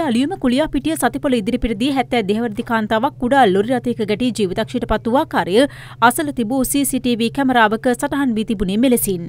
අලියම කුලියා පිටිය සතිපොල ඉදිරිපිටදී හැත්තෑ දෙහවරදි කාන්තාවක් කුඩා ලොරි රථයක ගැටී ජීවිතක්ෂයට පත්වූ ආකාරය අසල තිබූ CCTV කැමරාවක සටහන් වී තිබුණේ මෙලෙසින්.